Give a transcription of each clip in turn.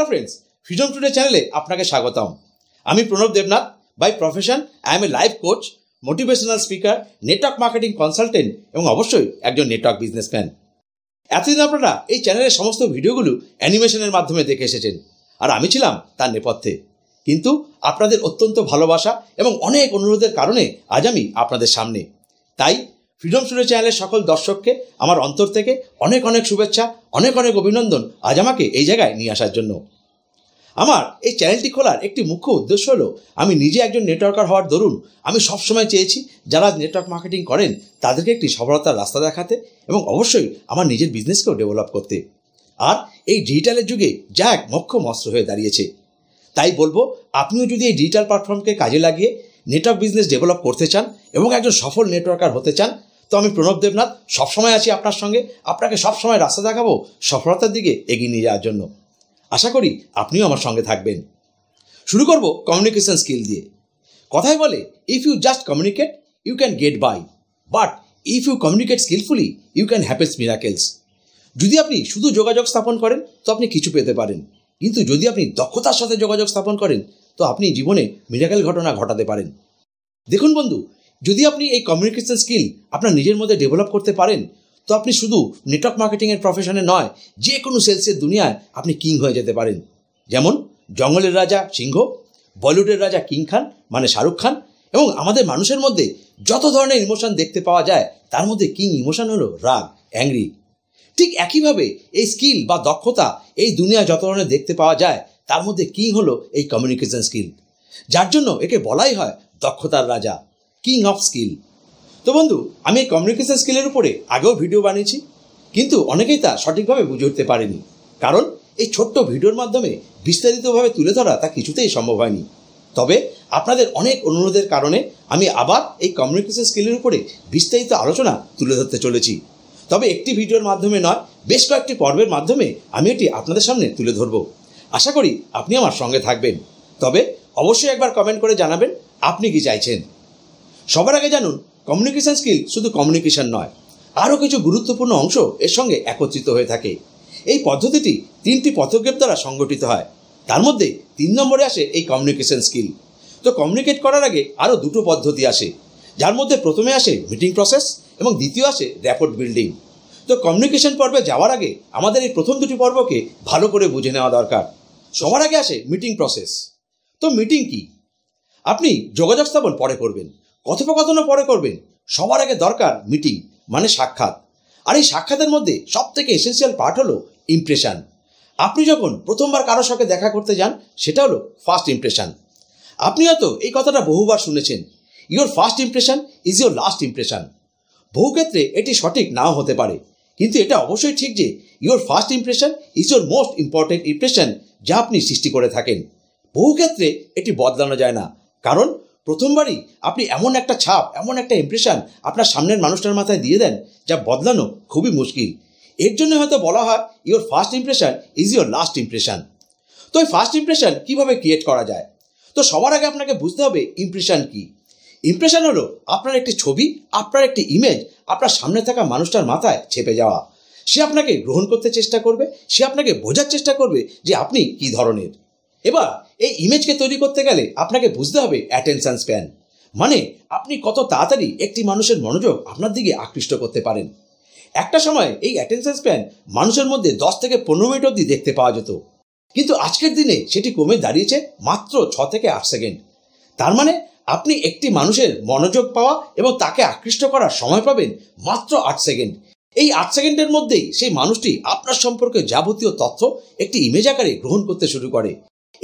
hello friends ফিজন today চ্যানেলে আপনাকে স্বাগতম আমি Pranab Debnath by profession I am a life coach motivational speaker network marketing consultant এবং অবশ্যই একজন নেটওয়ার্ক বিজনেসম্যান এতদিন আপনারা এই চ্যানেলের সমস্ত ভিডিওগুলো অ্যানিমেশনের মাধ্যমে দেখে এসেছেন আর আমি ছিলাম তার নেপথ্যে কিন্তু আপনাদের অত্যন্ত ভালোবাসা এবং অনেক অনুরোধের কারণে আজ আমি আপনাদের সামনে তাই ফ্রিডম স্টুডিও চ্যানেলের সকল দর্শককে আমার অন্তর থেকে অনেক অনেক শুভেচ্ছা অনেক অনেক অভিনন্দন আজ আমাকে এই জায়গায় নিয়ে আসার জন্য আমার এই চ্যানেলটি খোলার একটি মুখ্য উদ্দেশ্য হলো আমি নিজে একজন নেটওয়ার্কার হওয়ার দরুন আমি সবসময় চেয়েছি যারা নেটওয়ার্ক মার্কেটিং করেন তাদেরকে একটি সফলতার রাস্তা দেখাতে এবং অবশ্যই আমার নিজের বিজনেসকেও ডেভেলপ করতে আর এই ডিজিটালের যুগে যা এক মুখ্য মস্ত্র হয়ে দাঁড়িয়েছে তাই বলবো আপনিও যদি এই ডিজিটাল প্ল্যাটফর্মকে কাজে লাগিয়ে নেটওয়ার্ক বিজনেস ডেভেলপ করতে চান এবং একজন সফল নেটওয়ার্কার হতে চান তো আমি প্রণব দেবনাথ সবসময় আছি আপনার সঙ্গে আপনাকে সবসময় রাস্তা দেখাবো সফলতার দিকে এগিয়ে নিয়ে যাওয়ার জন্য আশা করি আপনিও আমার সঙ্গে থাকবেন শুরু করব কমিউনিকেশন স্কিল দিয়ে কথায় বলে if you just communicate you can get by but if you communicate skilfully you can happens miracles যদি আপনি শুধু যোগাযোগ স্থাপন করেন তো আপনি কিছু পেতে পারেন কিন্তু যদি আপনি দক্ষতার সাথে যোগাযোগ স্থাপন করেন তো আপনি জীবনে মিরাকেল ঘটনা ঘটাতে পারেন দেখুন বন্ধু যদি আপনি এই কমিউনিকেশন স্কিল আপনার নিজের মধ্যে ডেভেলপ করতে পারেন তো আপনি শুধু নেটওয়ার্ক মার্কেটিংয়ের প্রফেশনে নয় যে কোনো সেলসের দুনিয়ায় আপনি কিং হয়ে যেতে পারেন যেমন জঙ্গলের রাজা সিংহ বলিউডের রাজা কিং খান মানে শাহরুখ খান এবং আমাদের মানুষের মধ্যে যত ধরনের ইমোশন দেখতে পাওয়া যায় তার মধ্যে কিং ইমোশন হলো রাগ অ্যাংরি ঠিক একইভাবে এই স্কিল বা দক্ষতা এই দুনিয়া যত ধরনের দেখতে পাওয়া যায় তার মধ্যে কিং হলো এই কমিউনিকেশন স্কিল যার জন্য একে বলাই হয় দক্ষতার রাজা কিং অফ স্কিল তো বন্ধু আমি এই কমিউনিকেশন স্কিলের উপরে আগেও ভিডিও বানিয়েছি কিন্তু অনেকেই তা সঠিকভাবে বুঝে উঠতে পারেনি কারণ এই ছোট্ট ভিডিওর মাধ্যমে বিস্তারিতভাবে তুলে ধরা তা কিছুতেই সম্ভব হয়নি তবে আপনাদের অনেক অনুরোধের কারণে আমি আবার এই কমিউনিকেশন স্কিলের উপরে বিস্তারিত আলোচনা তুলে ধরতে চলেছি তবে একটি ভিডিওর মাধ্যমে নয় বেশ কয়েকটি পর্বের মাধ্যমে আমি এটি আপনাদের সামনে তুলে ধরব আশা করি আপনি আমার সঙ্গে থাকবেন তবে অবশ্যই একবার কমেন্ট করে জানাবেন আপনি কি চাইছেন সবার আগে জানুন কমিউনিকেশন স্কিল শুধু কমিউনিকেশন নয় আরও কিছু গুরুত্বপূর্ণ অংশ এর সঙ্গে একত্রিত হয়ে থাকে এই পদ্ধতিটি তিনটি পদক্ষেপ দ্বারা সংগঠিত হয় তার মধ্যে তিন নম্বরে আসে এই কমিউনিকেশন স্কিল তো কমিউনিকেট করার আগে আরও দুটো পদ্ধতি আসে যার মধ্যে প্রথমে আসে মিটিং প্রসেস এবং দ্বিতীয় আসে র্যাপোর্ট বিল্ডিং তো কমিউনিকেশন পর্বে যাওয়ার আগে আমাদের এই প্রথম দুটি পর্বকে ভালো করে বুঝে নেওয়া দরকার সবার আগে আসে মিটিং প্রসেস তো মিটিং কি আপনি যোগাযোগ স্থাপন পরে করবেন কথোপকথনও পরে করবেন সবার আগে দরকার মিটিং মানে সাক্ষাৎ আর এই সাক্ষাতের মধ্যে সব থেকে এসেন্সিয়াল পার্ট হলো ইমপ্রেশন আপনি যখন প্রথমবার কারোর সঙ্গে দেখা করতে যান সেটা হলো ফার্স্ট ইমপ্রেশন আপনি হয়তো এই কথাটা বহুবার শুনেছেন your first impression is your last impression বহু ক্ষেত্রে এটি সঠিক নাও হতে পারে কিন্তু এটা অবশ্যই ঠিক যে your first impression is your most important impression যা আপনি সৃষ্টি করে থাকেন বহু ক্ষেত্রে এটি বদলানো যায় না কারণ প্রথমবারই আপনি এমন একটা ছাপ এমন একটা ইমপ্রেশন আপনার সামনের মানুষটার মাথায় দিয়ে দেন যা বদলানো খুবই মুশকিল এর জন্য হয়তো বলা হয় your first impression is your last impression তো এই ফার্স্ট ইমপ্রেশন কীভাবে ক্রিয়েট করা যায় তো সবার আগে আপনাকে বুঝতে হবে ইমপ্রেশন কী ইমপ্রেশন হলো আপনার একটি ছবি আপনার একটি ইমেজ আপনার সামনে থাকা মানুষটার মাথায় ছেপে যাওয়া সে আপনাকে গ্রহণ করতে চেষ্টা করবে সে আপনাকে বোঝার চেষ্টা করবে যে আপনি কী ধরনের এবার এই ইমেজকে তৈরি করতে গেলে আপনাকে বুঝতে হবে অ্যাটেনশন স্প্যান মানে আপনি কত তাড়াতাড়ি একটি মানুষের মনোযোগ আপনার দিকে আকৃষ্ট করতে পারেন একটা সময় এই অ্যাটেনশন স্প্যান মানুষের মধ্যে দশ থেকে পনেরো মিনিট অবধি দেখতে পাওয়া যেত কিন্তু আজকের দিনে সেটি কমে দাঁড়িয়েছে মাত্র ছ থেকে আট সেকেন্ড তার মানে আপনি একটি মানুষের মনোযোগ পাওয়া এবং তাকে আকৃষ্ট করার সময় পাবেন মাত্র আট সেকেন্ড এই আট সেকেন্ডের মধ্যেই সেই মানুষটি আপনার সম্পর্কে যাবতীয় তথ্য একটি ইমেজ আকারে গ্রহণ করতে শুরু করে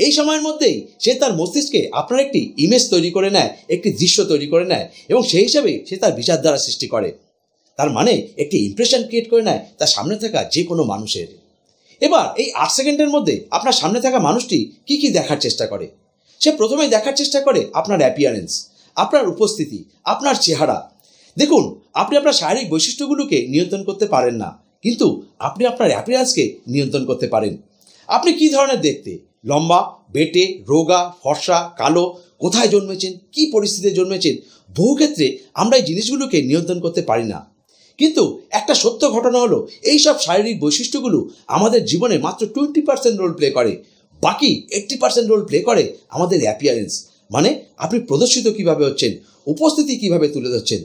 এই সময়ের মধ্যেই সে তার মস্তিষ্কে আপনার একটি ইমেজ তৈরি করে নেয় একটি দৃশ্য তৈরি করে নেয় এবং সেই হিসাবে সে তার বিচার দ্বারা সৃষ্টি করে তার মানে একটি ইমপ্রেশন ক্রিয়েট করে নেয় তার সামনে থাকা যে কোনো মানুষের এবার এই আট সেকেন্ডের মধ্যে আপনার সামনে থাকা মানুষটি কি কি দেখার চেষ্টা করে সে প্রথমে দেখার চেষ্টা করে আপনার অ্যাপিয়ারেন্স আপনার উপস্থিতি আপনার চেহারা দেখুন আপনি আপনার শারীরিক বৈশিষ্ট্যগুলোকে নিয়ন্ত্রণ করতে পারেন না কিন্তু আপনি আপনার অ্যাপিয়ারেন্সকে নিয়ন্ত্রণ করতে পারেন আপনি কি ধরনের দেখতে লম্বা বেটে রোগা ফর্সা কালো কোথায় জন্মেছেন কি পরিস্থিতিতে জন্মেছেন বহু ক্ষেত্রে আমরা এই জিনিসগুলোকে নিয়ন্ত্রণ করতে পারি না কিন্তু একটা সত্য ঘটনা হলো এই সব শারীরিক বৈশিষ্ট্যগুলো আমাদের জীবনে মাত্র টোয়েন্টি পার্সেন্ট রোল প্লে করে বাকি এইট্টি পার্সেন্ট রোল প্লে করে আমাদের অ্যাপিয়ারেন্স মানে আপনি প্রদর্শিত কিভাবে হচ্ছেন উপস্থিতি কিভাবে তুলে ধরছেন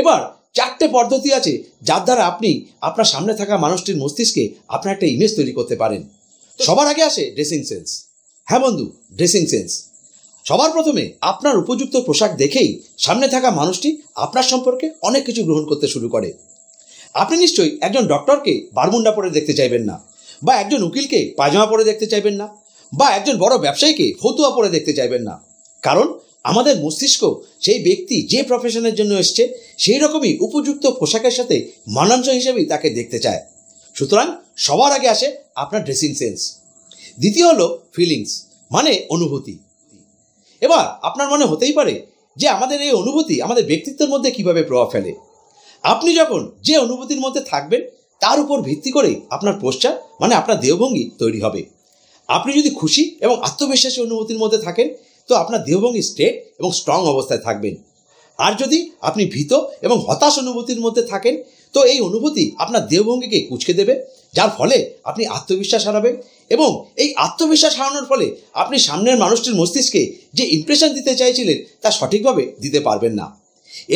এবার চারটে পদ্ধতি আছে যার দ্বারা আপনি আপনার সামনে থাকা মানুষটির মস্তিষ্কে আপনার একটা ইমেজ তৈরি করতে পারেন সবার আগে আসে ড্রেসিং সেন্স হ্যাঁ বন্ধু ড্রেসিং সেন্স সবার প্রথমে আপনার উপযুক্ত পোশাক দেখেই সামনে থাকা মানুষটি আপনার সম্পর্কে অনেক কিছু গ্রহণ করতে শুরু করে আপনি নিশ্চয়ই একজন ডক্টরকে বারমুন্ডা পরে দেখতে চাইবেন না বা একজন উকিলকে পায়জামা পরে দেখতে চাইবেন না বা একজন বড় ব্যবসায়ীকে ফতুয়া পরে দেখতে চাইবেন না কারণ আমাদের মস্তিষ্ক সেই ব্যক্তি যে প্রফেশনের জন্য এসছে সেই রকমই উপযুক্ত পোশাকের সাথে মানানসই হিসেবেই তাকে দেখতে চায় সুতরাং সবার আগে আসে আপনার ড্রেসিং সেন্স দ্বিতীয় হলো ফিলিংস মানে অনুভূতি এবার আপনার মনে হতেই পারে যে আমাদের এই অনুভূতি আমাদের ব্যক্তিত্বের মধ্যে কিভাবে প্রভাব ফেলে আপনি যখন যে অনুভূতির মধ্যে থাকবেন তার উপর ভিত্তি করে আপনার পোস্টার মানে আপনার দেহভঙ্গি তৈরি হবে আপনি যদি খুশি এবং আত্মবিশ্বাসী অনুভূতির মধ্যে থাকেন তো আপনার দেহভঙ্গি স্ট্রেট এবং স্ট্রং অবস্থায় থাকবেন আর যদি আপনি ভীত এবং হতাশ অনুভূতির মধ্যে থাকেন তো এই অনুভূতি আপনার দেহভঙ্গিকে কুচকে দেবে যার ফলে আপনি আত্মবিশ্বাস হারাবেন এবং এই আত্মবিশ্বাস হারানোর ফলে আপনি সামনের মানুষটির মস্তিষ্কে যে ইমপ্রেশন দিতে চাইছিলেন তা সঠিকভাবে দিতে পারবেন না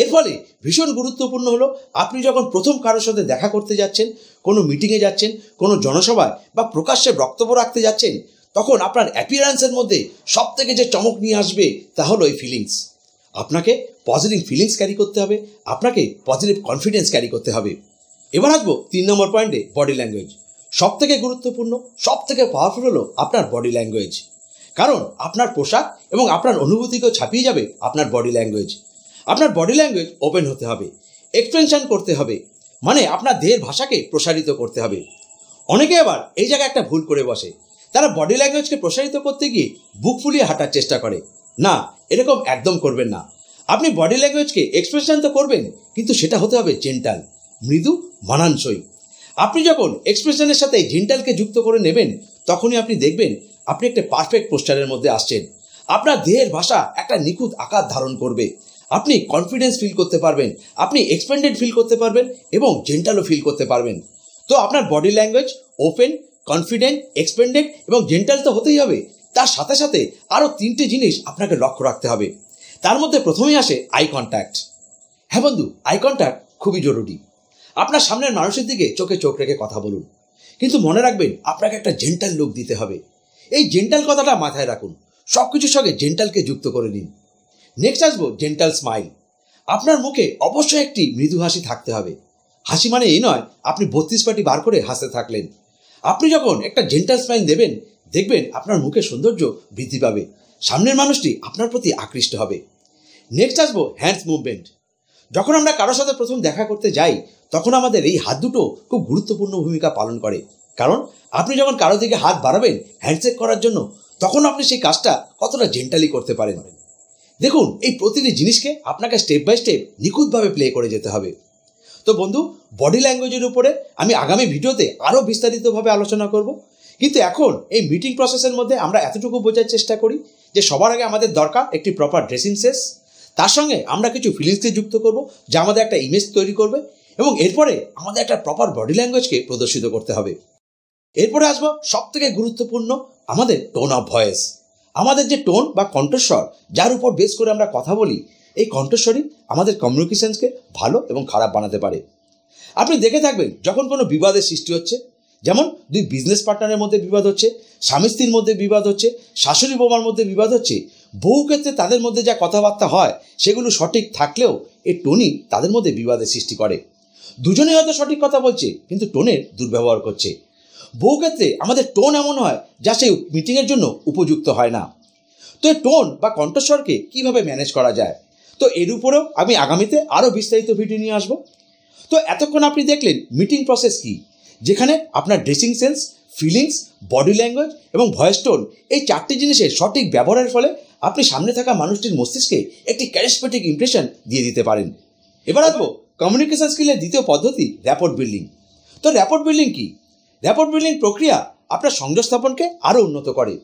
এর ফলে ভীষণ গুরুত্বপূর্ণ হলো আপনি যখন প্রথম কারোর সাথে দেখা করতে যাচ্ছেন কোনো মিটিংয়ে যাচ্ছেন কোনো জনসভায় বা প্রকাশ্যে বক্তব্য রাখতে যাচ্ছেন তখন আপনার অ্যাপিয়ারেন্সের মধ্যে সব থেকে যে চমক নিয়ে আসবে তা হলো এই ফিলিংস আপনাকে পজিটিভ ফিলিংস ক্যারি করতে হবে আপনাকে পজিটিভ কনফিডেন্স ক্যারি করতে হবে এবার আসবো তিন নম্বর পয়েন্টে বডি ল্যাঙ্গুয়েজ সব থেকে গুরুত্বপূর্ণ সব থেকে পাওয়ারফুল হলো আপনার বডি ল্যাঙ্গুয়েজ কারণ আপনার পোশাক এবং আপনার অনুভূতিকেও ছাপিয়ে যাবে আপনার বডি ল্যাঙ্গুয়েজ আপনার বডি ল্যাঙ্গুয়েজ ওপেন হতে হবে এক্সপেনশন করতে হবে মানে আপনার দেহের ভাষাকে প্রসারিত করতে হবে অনেকে আবার এই জায়গায় একটা ভুল করে বসে তারা বডি ল্যাঙ্গুয়েজকে প্রসারিত করতে গিয়ে বুক ফুলিয়ে হাঁটার চেষ্টা করে না এরকম একদম করবেন না আপনি বডি ল্যাঙ্গুয়েজকে এক্সপ্রেশন তো করবেন কিন্তু সেটা হতে হবে জেন্টাল মৃদু মানানসই আপনি যখন এক্সপ্রেশনের সাথে জেন্টালকে যুক্ত করে নেবেন তখনই আপনি দেখবেন আপনি একটা পারফেক্ট পোস্টারের মধ্যে আসছেন আপনার দেহের ভাষা একটা নিখুঁত আকার ধারণ করবে আপনি কনফিডেন্স ফিল করতে পারবেন আপনি এক্সপেন্ডেড ফিল করতে পারবেন এবং জেন্টালও ফিল করতে পারবেন তো আপনার body language open confident expanded এবং জেন্টাল তো হতেই হবে তার সাথে সাথে আরও তিনটে জিনিস আপনাকে লক্ষ্য রাখতে হবে তার মধ্যে প্রথমেই আসে আই কন্ট্যাক্ট হ্যাঁ বন্ধু আই কন্ট্যাক্ট খুবই জরুরি আপনার সামনের মানুষের দিকে চোখে চোখ রেখে কথা বলুন কিন্তু মনে রাখবেন আপনাকে একটা জেন্টাল লুক দিতে হবে এই জেন্টাল কথাটা মাথায় রাখুন সব কিছুর সঙ্গে জেন্টালকে যুক্ত করে নিন নেক্সট আসবো জেন্টাল স্মাইল আপনার মুখে অবশ্যই একটি মৃদু হাসি থাকতে হবে হাসি মানে এই নয় আপনি বত্রিশ পাটি বার করে হাসতে থাকলেন আপনি যখন একটা জেন্টাল স্মাইল দেবেন দেখবেন আপনার মুখের সৌন্দর্য বৃদ্ধি পাবে সামনের মানুষটি আপনার প্রতি আকৃষ্ট হবে নেক্সট আসবো হ্যান্ডস মুভমেন্ট যখন আমরা কারোর সাথে প্রথম দেখা করতে যাই তখন আমাদের এই হাত দুটো খুব গুরুত্বপূর্ণ ভূমিকা পালন করে কারণ আপনি যখন কারো দিকে হাত বাড়াবেন হ্যান্ডশেক করার জন্য তখন আপনি সেই কাজটা কতটা জেন্টালি করতে পারেন দেখুন এই প্রতিটি জিনিসকে আপনাকে স্টেপ বাই স্টেপ নিখুঁতভাবে প্লে করে যেতে হবে তো বন্ধু বডি ল্যাঙ্গুয়েজের উপরে আমি আগামী ভিডিওতে আরও বিস্তারিতভাবে আলোচনা করব কিন্তু এখন এই মিটিং প্রসেসের মধ্যে আমরা এতটুকু বোঝার চেষ্টা করি যে সবার আগে আমাদের দরকার একটি প্রপার ড্রেসিং সেস তার সঙ্গে আমরা কিছু ফিলিংসকে যুক্ত করব যা আমাদের একটা ইমেজ তৈরি করবে এবং এরপরে আমাদের একটা প্রপার বডি ল্যাঙ্গুয়েজকে প্রদর্শিত করতে হবে এরপরে আসবো সব থেকে গুরুত্বপূর্ণ আমাদের টোন অফ ভয়েস আমাদের যে টোন বা কণ্ঠস্বর যার উপর বেস করে আমরা কথা বলি এই কণ্ঠস্বরই আমাদের কমিউনিকেশনসকে ভালো এবং খারাপ বানাতে পারে আপনি দেখে থাকবেন যখন কোনো বিবাদের সৃষ্টি হচ্ছে যেমন দুই বিজনেস পার্টনারের মধ্যে বিবাদ হচ্ছে স্বামী স্ত্রীর মধ্যে বিবাদ হচ্ছে শাশুড়ি বোমার মধ্যে বিবাদ হচ্ছে বহু ক্ষেত্রে তাদের মধ্যে যা কথাবার্তা হয় সেগুলো সঠিক থাকলেও এ টোনই তাদের মধ্যে বিবাদের সৃষ্টি করে দুজনেই হয়তো সঠিক কথা বলছে কিন্তু টোনের দুর্ব্যবহার করছে বহু ক্ষেত্রে আমাদের টোন এমন হয় যা সেই মিটিংয়ের জন্য উপযুক্ত হয় না তো এই টোন বা কণ্ঠস্বরকে কিভাবে ম্যানেজ করা যায় তো এর উপরেও আমি আগামীতে আরও বিস্তারিত ভিডিও নিয়ে আসব তো এতক্ষণ আপনি দেখলেন মিটিং প্রসেস কী যেখানে আপনার dressing sense feelings body language এবং ভয়েস টোন এই চারটি জিনিসের সঠিক ব্যবহারের ফলে আপনি সামনে থাকা মানুষটির মস্তিষ্কে একটি ক্যারিসমেটিক ইমপ্রেশন দিয়ে দিতে পারেন এবার আসবো কমিউনিকেশন স্কিলের দ্বিতীয় পদ্ধতি র্যাপোর্ট বিল্ডিং তো র্যাপোর্ট বিল্ডিং কি র্যাপোর্ট বিল্ডিং প্রক্রিয়া আপনার সংযোগ স্থাপনকে আরও উন্নত করে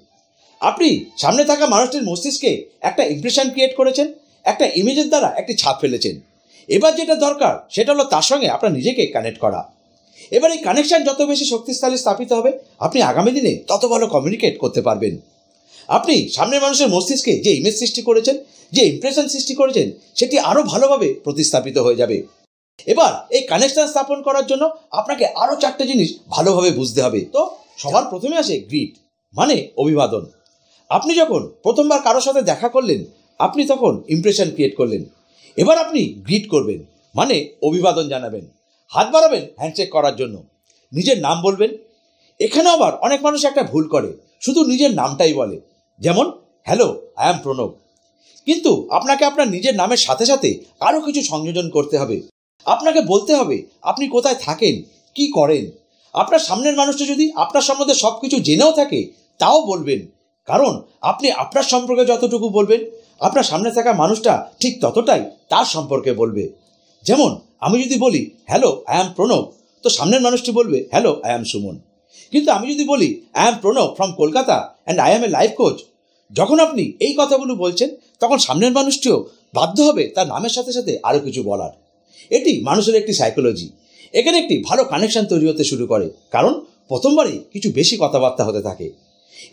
আপনি সামনে থাকা মানুষটির মস্তিষ্কে একটা ইমপ্রেশন ক্রিয়েট করেছেন একটা ইমেজের দ্বারা একটি ছাপ ফেলেছেন এবার যেটা দরকার সেটা হলো তার সঙ্গে আপনার নিজেকে কানেক্ট করা এবার এই কানেকশান যত বেশি শক্তিশালী স্থাপিত হবে আপনি আগামী দিনে তত ভালো কমিউনিকেট করতে পারবেন আপনি সামনের মানুষের মস্তিষ্কে যে ইমেজ সৃষ্টি করেছেন যে ইমপ্রেশন সৃষ্টি করেছেন সেটি আরও ভালোভাবে প্রতিস্থাপিত হয়ে যাবে এবার এই কানেকশান স্থাপন করার জন্য আপনাকে আরও চারটে জিনিস ভালোভাবে বুঝতে হবে তো সবার প্রথমে আসে গ্রিড মানে অভিবাদন আপনি যখন প্রথমবার কারোর সাথে দেখা করলেন আপনি তখন ইমপ্রেশন ক্রিয়েট করলেন এবার আপনি গ্রিট করবেন মানে অভিবাদন জানাবেন হাত বাড়াবেন হ্যান্ডশেক করার জন্য নিজের নাম বলবেন এখানে আবার অনেক মানুষ একটা ভুল করে শুধু নিজের নামটাই বলে যেমন হ্যালো আই অ্যাম প্রণব কিন্তু আপনাকে আপনার নিজের নামের সাথে সাথে আরও কিছু সংযোজন করতে হবে আপনাকে বলতে হবে আপনি কোথায় থাকেন কি করেন আপনার সামনের মানুষটা যদি আপনার সম্বন্ধে সব কিছু জেনেও থাকে তাও বলবেন কারণ আপনি আপনার সম্পর্কে যতটুকু বলবেন আপনার সামনে থাকা মানুষটা ঠিক ততটাই তার সম্পর্কে বলবে যেমন আমি যদি বলি হ্যালো আই অ্যাম প্রণব তো সামনের মানুষটি বলবে হ্যালো আই অ্যাম সুমন কিন্তু আমি যদি বলি I am Pranab from Kolkata and I am a life coach যখন আপনি এই কথাগুলো বলছেন তখন সামনের মানুষটিও বাধ্য হবে তার নামের সাথে সাথে আরও কিছু বলার এটি মানুষের একটি সাইকোলজি এখানে একটি ভালো কানেকশন তৈরি হতে শুরু করে কারণ প্রথমবারই কিছু বেশি কথাবার্তা হতে থাকে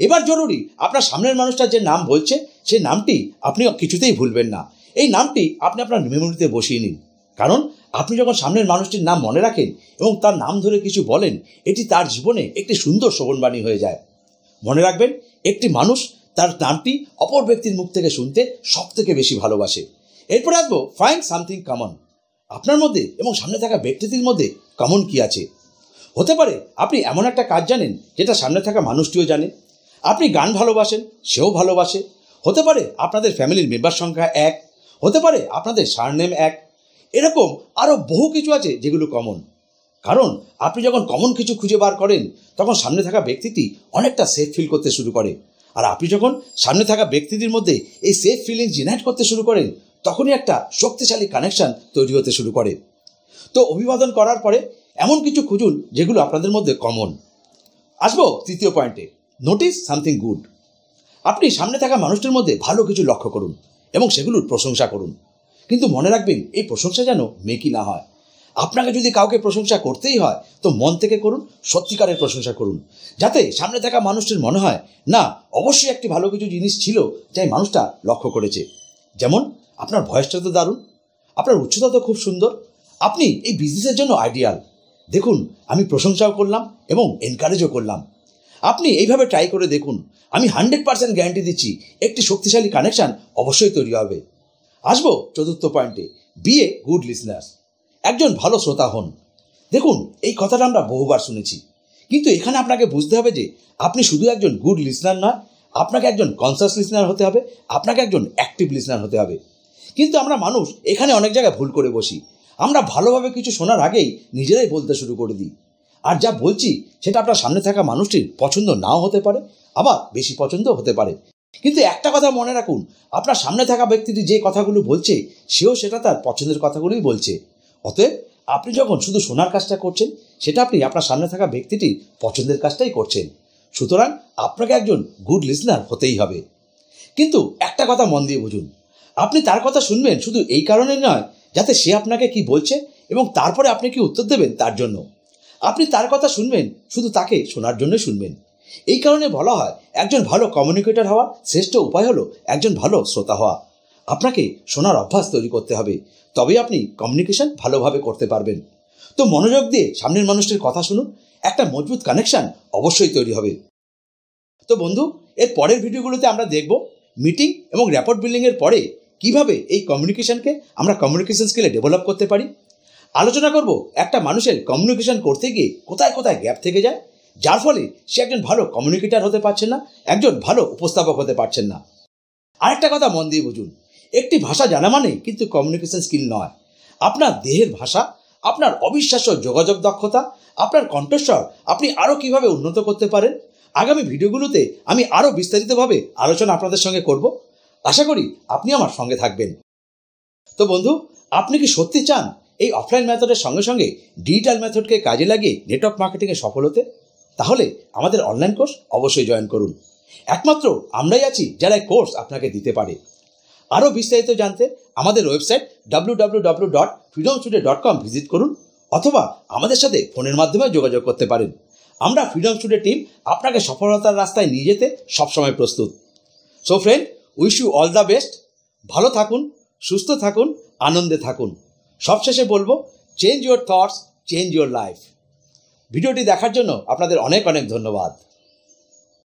এবার জরুরি আপনার সামনের মানুষটা যে নাম বলছে সেই নামটি আপনি কিছুতেই ভুলবেন না এই নামটি আপনি আপনার মেমোরিতে বসিয়ে নিন কারণ আপনি যখন সামনের মানুষটির নাম মনে রাখেন এবং তার নাম ধরে কিছু বলেন এটি তার জীবনে একটি সুন্দর শ্রবণবাণী হয়ে যায় মনে রাখবেন একটি মানুষ তার নামটি অপর ব্যক্তির মুখ থেকে শুনতে সব থেকে বেশি ভালোবাসে এরপরে আসবো ফাইন্ড সামথিং কমন আপনার মধ্যে এবং সামনে থাকা ব্যক্তিটির মধ্যে কমন কি আছে হতে পারে আপনি এমন একটা কাজ জানেন যেটা সামনে থাকা মানুষটিও জানে আপনি গান ভালোবাসেন সেও ভালোবাসে হতে পারে আপনাদের ফ্যামিলির মেম্বার সংখ্যা এক হতে পারে আপনাদের সারনেম এক এরকম আরও বহু কিছু আছে যেগুলো কমন কারণ আপনি যখন কমন কিছু খুঁজে বার করেন তখন সামনে থাকা ব্যক্তিটি অনেকটা সেফ ফিল করতে শুরু করে আর আপনি যখন সামনে থাকা ব্যক্তিদের মধ্যে এই সেফ ফিলিং জেনারেট করতে শুরু করেন তখনই একটা শক্তিশালী কানেকশান তৈরি হতে শুরু করে তো অভিবাদন করার পরে এমন কিছু খুঁজুন যেগুলো আপনাদের মধ্যে কমন আসবো তৃতীয় পয়েন্টে নোটিস সামথিং গুড আপনি সামনে থাকা মানুষটির মধ্যে ভালো কিছু লক্ষ্য করুন এবং সেগুলোর প্রশংসা করুন কিন্তু মনে রাখবেন এই প্রশংসা যেন মেকি না হয় আপনাকে যদি কাউকে প্রশংসা করতেই হয় তো মন থেকে করুন সত্যিকারের প্রশংসা করুন যাতে সামনে থাকা মানুষটির মনে হয় না অবশ্যই একটি ভালো কিছু জিনিস ছিল যাই মানুষটা লক্ষ্য করেছে যেমন আপনার ভয়েসটা তো দারুণ আপনার উচ্চতা তো খুব সুন্দর আপনি এই বিজনেসের জন্য আইডিয়াল দেখুন আমি প্রশংসাও করলাম এবং এনকারেজও করলাম আপনি এইভাবে ট্রাই করে দেখুন আমি হান্ড্রেড পার্সেন্ট গ্যারান্টি দিচ্ছি একটি শক্তিশালী কানেকশান অবশ্যই তৈরি হবে আসবো চতুর্থ পয়েন্টে বি এ গুড লিসনার একজন ভালো শ্রোতা হন দেখুন এই কথাটা আমরা বহুবার শুনেছি কিন্তু এখানে আপনাকে বুঝতে হবে যে আপনি শুধু একজন গুড লিসনার নয় আপনাকে একজন কনসাস লিসনার হতে হবে আপনাকে একজন অ্যাক্টিভ লিসনার হতে হবে কিন্তু আমরা মানুষ এখানে অনেক জায়গায় ভুল করে বসি আমরা ভালোভাবে কিছু শোনার আগেই নিজেরাই বলতে শুরু করে দিই আর যা বলছি সেটা আপনার সামনে থাকা মানুষটির পছন্দ নাও হতে পারে আবার বেশি পছন্দ হতে পারে কিন্তু একটা কথা মনে রাখুন আপনার সামনে থাকা ব্যক্তিটি যে কথাগুলো বলছে সেও সেটা তার পছন্দের কথাগুলোই বলছে অতএব আপনি যখন শুধু শোনার কাজটা করছেন সেটা আপনি আপনার সামনে থাকা ব্যক্তিটি পছন্দের কাজটাই করছেন সুতরাং আপনাকে একজন গুড লিসনার হতেই হবে কিন্তু একটা কথা মন দিয়ে বুঝুন আপনি তার কথা শুনবেন শুধু এই কারণে নয় যাতে সে আপনাকে কি বলছে এবং তারপরে আপনি কি উত্তর দেবেন তার জন্য আপনি তার কথা শুনবেন শুধু তাকে শোনার জন্য শুনবেন এই কারণে বলা হয় একজন ভালো কমিউনিকেটর হওয়ার শ্রেষ্ঠ উপায় হলো একজন ভালো শ্রোতা হওয়া আপনাকে শোনার অভ্যাস তৈরি করতে হবে তবেই আপনি কমিউনিকেশন ভালোভাবে করতে পারবেন তো মনোযোগ দিয়ে সামনের মানুষটির কথা শুনুন একটা মজবুত কানেকশান অবশ্যই তৈরি হবে তো বন্ধু এর পরের ভিডিওগুলোতে আমরা দেখব মিটিং এবং র্যাপোর্ট বিল্ডিংয়ের পরে কিভাবে এই কমিউনিকেশনকে আমরা কমিউনিকেশন স্কিলে ডেভেলপ করতে পারি আলোচনা করব একটা মানুষের কমিউনিকেশন করতে গিয়ে কোথায় কোথায় গ্যাপ থেকে যায় যার ফলে সে একজন ভালো কমিউনিকেটার হতে পারছেন না একজন ভালো উপস্থাপক হতে পারছেন না আরেকটা কথা মন দিয়ে বুঝুন একটি ভাষা জানা মানে কিন্তু কমিউনিকেশন স্কিল নয় আপনার দেহের ভাষা আপনার অবিশ্বাস্য যোগাযোগ দক্ষতা আপনার কণ্ঠস্বর আপনি আরও কিভাবে উন্নত করতে পারেন আগামী ভিডিওগুলোতে আমি আরও বিস্তারিতভাবে আলোচনা আপনাদের সঙ্গে করব আশা করি আপনি আমার সঙ্গে থাকবেন তো বন্ধু আপনি কি সত্যি চান এই অফলাইন মেথডের সঙ্গে সঙ্গে ডিজিটাল মেথডকে কাজে লাগিয়ে নেটওয়ার্ক মার্কেটিংয়ে সফল হতে তাহলে আমাদের অনলাইন কোর্স অবশ্যই জয়েন করুন একমাত্র আমরাই আছি যারা এই কোর্স আপনাকে দিতে পারে আরও বিস্তারিত জানতে আমাদের website W dot freedom dot com visit করুন অথবা আমাদের সাথে ফোনের মাধ্যমে যোগাযোগ করতে পারেন আমরা ফ্রিডম স্টুডিও টিম আপনাকে সফলতার রাস্তায় নিয়ে যেতে সবসময় প্রস্তুত so friend wish you all the best ভালো থাকুন সুস্থ থাকুন আনন্দে থাকুন সবশেষে বলবো change your thoughts change your life ভিডিওটি দেখার জন্য আপনাদের অনেক অনেক ধন্যবাদ